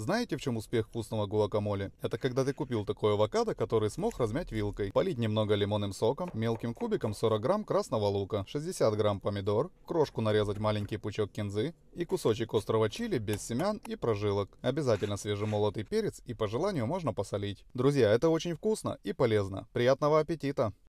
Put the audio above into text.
Знаете, в чем успех вкусного гуакамоле? Это когда ты купил такой авокадо, который смог размять вилкой. Полить немного лимонным соком, мелким кубиком 40 грамм красного лука, 60 грамм помидор, крошку нарезать маленький пучок кинзы и кусочек острого чили без семян и прожилок. Обязательно свежемолотый перец и по желанию можно посолить. Друзья, это очень вкусно и полезно. Приятного аппетита!